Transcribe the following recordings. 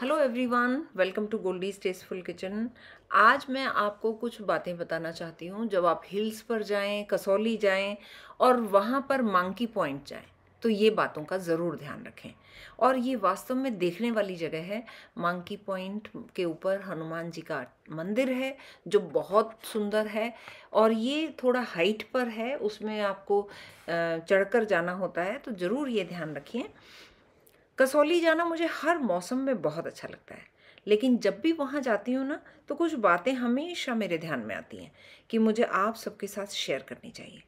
hello everyone welcome to Goldie's tasteful kitchen आज मैं आपको कुछ बातें बताना चाहती हूँ जब आप हिल्स पर जाएं कसौली जाएं और वहाँ पर मांकी पॉइंट जाएं तो ये बातों का ज़रूर ध्यान रखें और ये वास्तव में देखने वाली जगह है मांकी पॉइंट के ऊपर हनुमान जी का मंदिर है जो बहुत सुंदर है और ये थोड़ा हाइट पर है उसमें आपको चढ़कर जाना होता है तो ज़रूर ये ध्यान रखिए कसौली जाना मुझे हर मौसम में बहुत अच्छा लगता है लेकिन जब भी वहाँ जाती हूँ ना तो कुछ बातें हमेशा मेरे ध्यान में आती हैं कि मुझे आप सबके साथ शेयर करनी चाहिए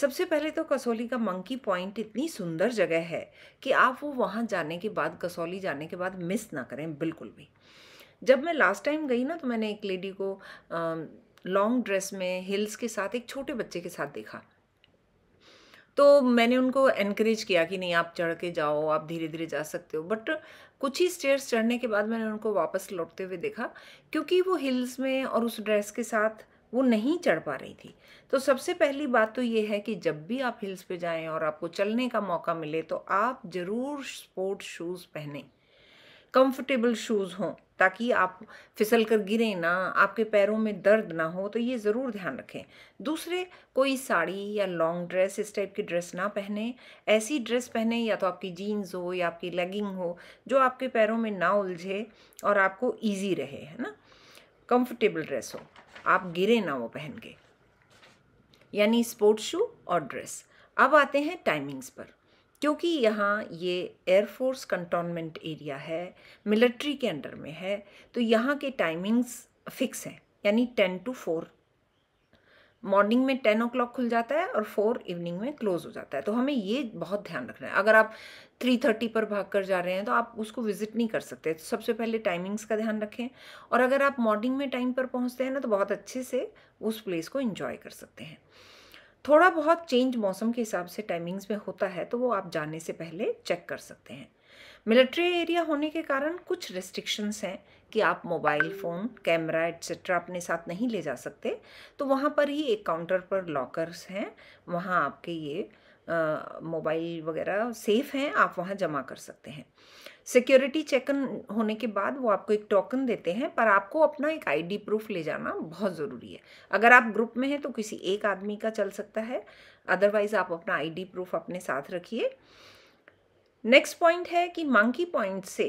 सबसे पहले तो कसौली का मंकी पॉइंट इतनी सुंदर जगह है कि आप वो वहाँ जाने के बाद कसौली जाने के बाद मिस ना करें बिल्कुल भी जब मैं लास्ट टाइम गई ना तो मैंने एक लेडी को लॉन्ग ड्रेस में हिल्स के साथ एक छोटे बच्चे के साथ देखा तो मैंने उनको एनकरेज किया कि नहीं आप चढ़ के जाओ आप धीरे धीरे जा सकते हो बट कुछ ही स्टेयर्स चढ़ने के बाद मैंने उनको वापस लौटते हुए देखा क्योंकि वो हिल्स में और उस ड्रेस के साथ वो नहीं चढ़ पा रही थी तो सबसे पहली बात तो ये है कि जब भी आप हिल्स पे जाएं और आपको चलने का मौका मिले तो आप ज़रूर स्पोर्ट शूज़ पहनें कंफर्टेबल शूज़ हों ताकि आप फिसल कर गिरें ना आपके पैरों में दर्द ना हो तो ये ज़रूर ध्यान रखें दूसरे कोई साड़ी या लॉन्ग ड्रेस इस टाइप की ड्रेस ना पहने ऐसी ड्रेस पहने या तो आपकी जीन्स हो या आपकी लेगिंग हो जो आपके पैरों में ना उलझे और आपको ईजी रहे है ना कंफर्टेबल ड्रेस हो आप गिरे ना वो पहन के यानी स्पोर्ट्स शू और ड्रेस अब आते हैं टाइमिंग्स पर क्योंकि यहाँ ये एयरफोर्स कंटोनमेंट एरिया है मिलिट्री के अंडर में है तो यहाँ के टाइमिंग्स फिक्स हैं यानी टेन टू फोर मॉर्निंग में टेन ओ क्लॉक खुल जाता है और फोर इवनिंग में क्लोज हो जाता है तो हमें ये बहुत ध्यान रखना है अगर आप थ्री थर्टी पर भाग कर जा रहे हैं तो आप उसको विजिट नहीं कर सकते तो सबसे पहले टाइमिंग्स का ध्यान रखें और अगर आप मॉर्निंग में टाइम पर पहुँचते हैं ना तो बहुत अच्छे से उस प्लेस को इन्जॉय कर सकते हैं थोड़ा बहुत चेंज मौसम के हिसाब से टाइमिंग्स में होता है तो वो आप जाने से पहले चेक कर सकते हैं मिलिट्री एरिया होने के कारण कुछ रिस्ट्रिक्शंस हैं कि आप मोबाइल फ़ोन कैमरा एट्सट्रा अपने साथ नहीं ले जा सकते तो वहाँ पर ही एक काउंटर पर लॉकर्स हैं वहाँ आपके ये मोबाइल वगैरह सेफ़ हैं आप वहाँ जमा कर सकते हैं सिक्योरिटी चेकन होने के बाद वो आपको एक टोकन देते हैं पर आपको अपना एक आईडी प्रूफ ले जाना बहुत ज़रूरी है अगर आप ग्रुप में हैं तो किसी एक आदमी का चल सकता है अदरवाइज़ आप अपना आईडी प्रूफ अपने साथ रखिए नेक्स्ट पॉइंट है कि मंकी पॉइंट से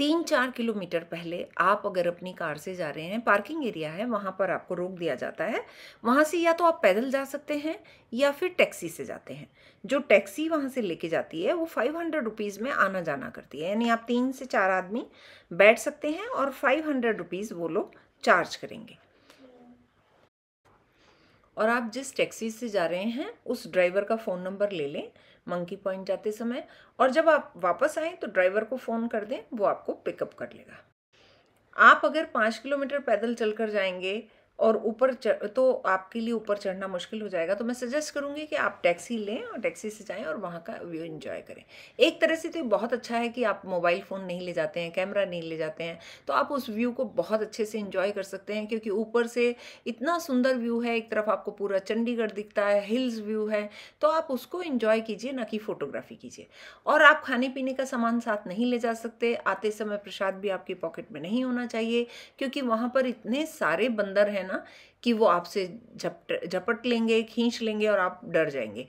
तीन चार किलोमीटर पहले आप अगर अपनी कार से जा रहे हैं पार्किंग एरिया है वहाँ पर आपको रोक दिया जाता है वहाँ से या तो आप पैदल जा सकते हैं या फिर टैक्सी से जाते हैं जो टैक्सी वहाँ से लेके जाती है वो फाइव हंड्रेड रुपीज़ में आना जाना करती है यानी आप तीन से चार आदमी बैठ सकते हैं और फाइव हंड्रेड रुपीज़ वो लोग चार्ज करेंगे और आप जिस टैक्सी से जा रहे हैं उस ड्राइवर का फ़ोन नंबर ले लें मंकी पॉइंट जाते समय और जब आप वापस आएँ तो ड्राइवर को फ़ोन कर दें वो आपको पिकअप कर लेगा आप अगर पाँच किलोमीटर पैदल चलकर जाएंगे और ऊपर तो आपके लिए ऊपर चढ़ना मुश्किल हो जाएगा तो मैं सजेस्ट करूँगी कि आप टैक्सी लें और टैक्सी से जाएँ और वहाँ का व्यू इन्जॉय करें एक तरह से तो बहुत अच्छा है कि आप मोबाइल फ़ोन नहीं ले जाते हैं कैमरा नहीं ले जाते हैं तो आप उस व्यू को बहुत अच्छे से इन्जॉय कर सकते हैं क्योंकि ऊपर से इतना सुंदर व्यू है एक तरफ आपको पूरा चंडीगढ़ दिखता है हिल्स व्यू है तो आप उसको इन्जॉय कीजिए ना कि फ़ोटोग्राफी कीजिए और आप खाने पीने का सामान साथ नहीं ले जा सकते आते समय प्रसाद भी आपके पॉकेट में नहीं होना चाहिए क्योंकि वहाँ पर इतने सारे बंदर हैं না कि वो आपसे झपट झपट लेंगे खींच लेंगे और आप डर जाएंगे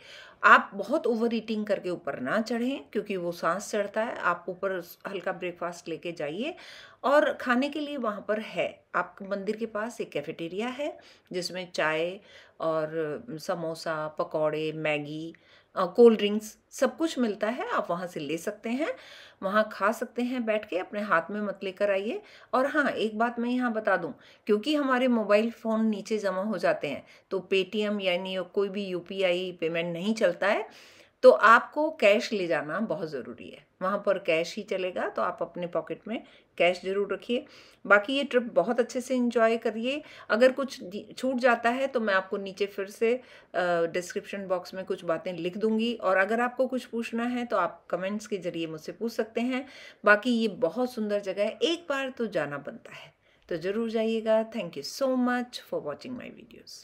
आप बहुत ओवर ईटिंग करके ऊपर ना चढ़ें क्योंकि वो सांस चढ़ता है आप ऊपर हल्का ब्रेकफास्ट लेके जाइए और खाने के लिए वहाँ पर है आप मंदिर के पास एक कैफेटेरिया है जिसमें चाय और समोसा पकौड़े मैगी कोल्ड ड्रिंक्स सब कुछ मिलता है आप वहाँ से ले सकते हैं वहाँ खा सकते हैं बैठ के अपने हाथ में मत लेकर आइए और हाँ एक बात मैं यहाँ बता दूँ क्योंकि हमारे मोबाइल फ़ोन नीचे जमा हो जाते हैं तो पेटीएम यानी कोई भी यू पेमेंट नहीं चलता है तो आपको कैश ले जाना बहुत ज़रूरी है वहाँ पर कैश ही चलेगा तो आप अपने पॉकेट में कैश ज़रूर रखिए बाकी ये ट्रिप बहुत अच्छे से इंजॉय करिए अगर कुछ छूट जाता है तो मैं आपको नीचे फिर से डिस्क्रिप्शन बॉक्स में कुछ बातें लिख दूंगी और अगर आपको कुछ पूछना है तो आप कमेंट्स के ज़रिए मुझसे पूछ सकते हैं बाकी ये बहुत सुंदर जगह है एक बार तो जाना बनता है तो ज़रूर जाइएगा thank you so much for watching my videos